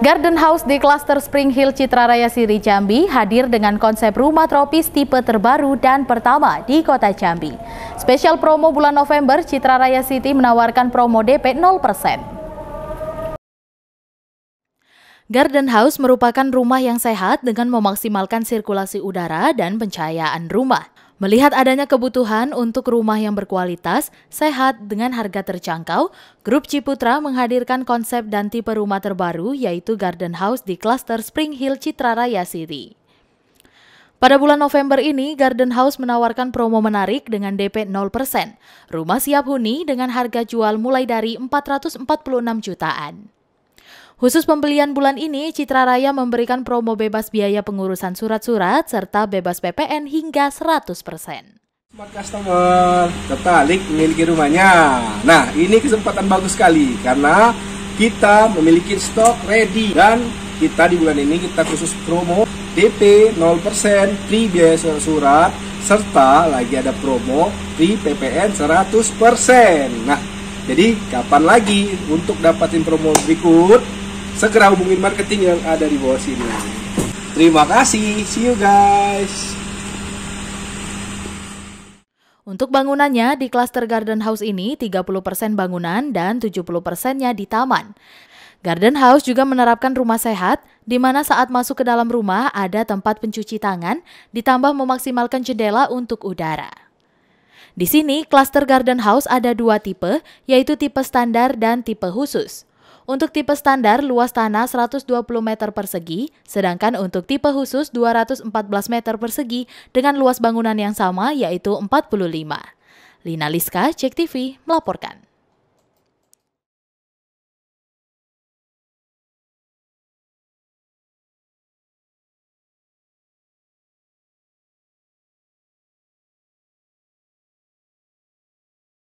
Garden House di klaster Spring Hill Citra Raya Siri Jambi hadir dengan konsep rumah tropis tipe terbaru dan pertama di kota Jambi. Spesial promo bulan November, Citra Raya City menawarkan promo DP 0%. Garden House merupakan rumah yang sehat dengan memaksimalkan sirkulasi udara dan pencahayaan rumah. Melihat adanya kebutuhan untuk rumah yang berkualitas, sehat, dengan harga terjangkau, Grup Ciputra menghadirkan konsep dan tipe rumah terbaru yaitu Garden House di klaster Spring Hill Citra Raya City. Pada bulan November ini, Garden House menawarkan promo menarik dengan DP 0%. Rumah siap huni dengan harga jual mulai dari 446 jutaan. Khusus pembelian bulan ini, Citra Raya memberikan promo bebas biaya pengurusan surat-surat serta bebas PPN hingga 100%. Smart customer tertarik memiliki rumahnya. Nah, ini kesempatan bagus sekali karena kita memiliki stok ready dan kita di bulan ini kita khusus promo DP 0% free biaya surat serta lagi ada promo free PPN 100%. Nah, jadi kapan lagi untuk dapatin promo berikut segera hubungi marketing yang ada di bawah sini. Terima kasih, see you guys. Untuk bangunannya di Cluster Garden House ini 30% bangunan dan 70%-nya di taman. Garden House juga menerapkan rumah sehat di mana saat masuk ke dalam rumah ada tempat pencuci tangan ditambah memaksimalkan jendela untuk udara. Di sini, Cluster Garden House ada dua tipe, yaitu tipe standar dan tipe khusus. Untuk tipe standar, luas tanah 120 meter persegi, sedangkan untuk tipe khusus 214 meter persegi dengan luas bangunan yang sama yaitu 45. Lina Liska, Cek melaporkan.